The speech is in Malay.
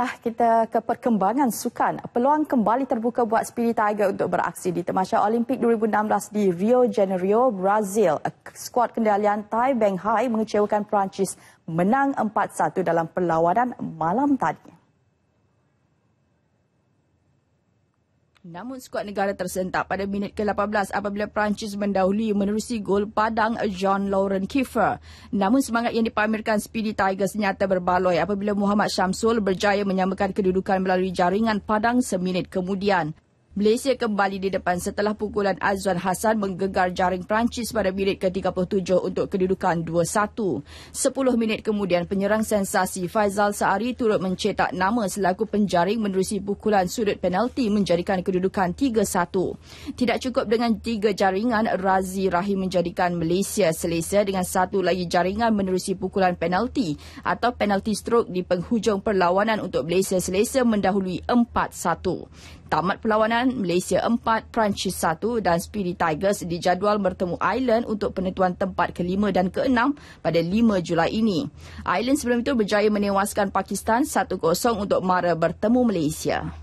lah kita ke perkembangan sukan. Peluang kembali terbuka buat Spirit Tiger untuk beraksi di Temasya Olimpik 2016 di Rio de Janeiro, Brazil. Skuad kendalian Thai Beng Hai mengecewakan Perancis menang 4-1 dalam perlawanan malam tadi. Namun skuad negara tersentak pada minit ke-18 apabila Perancis mendahului menerusi gol padang John Lauren Kiefer. Namun semangat yang dipamerkan Speedy Tigers nyata berbaloi apabila Muhammad Syamsul berjaya menyamakan kedudukan melalui jaringan padang seminit kemudian. Malaysia kembali di depan setelah pukulan Azwan Hassan menggegar jaring Perancis pada minit ke-37 untuk kedudukan 2-1. 10 minit kemudian penyerang sensasi Faizal Saari turut mencetak nama selaku penjaring menerusi pukulan sudut penalti menjadikan kedudukan 3-1. Tidak cukup dengan tiga jaringan, Razi Rahim menjadikan Malaysia selesa dengan satu lagi jaringan menerusi pukulan penalti atau penalti stroke di penghujung perlawanan untuk Malaysia selesa mendahului 4-1. Tamat perlawanan 9, Malaysia 4, Perancis 1 dan Spirit Tigers dijadual bertemu Ireland untuk penentuan tempat ke-5 dan ke-6 pada 5 Julai ini. Ireland sebelum itu berjaya menewaskan Pakistan 1-0 untuk mara bertemu Malaysia.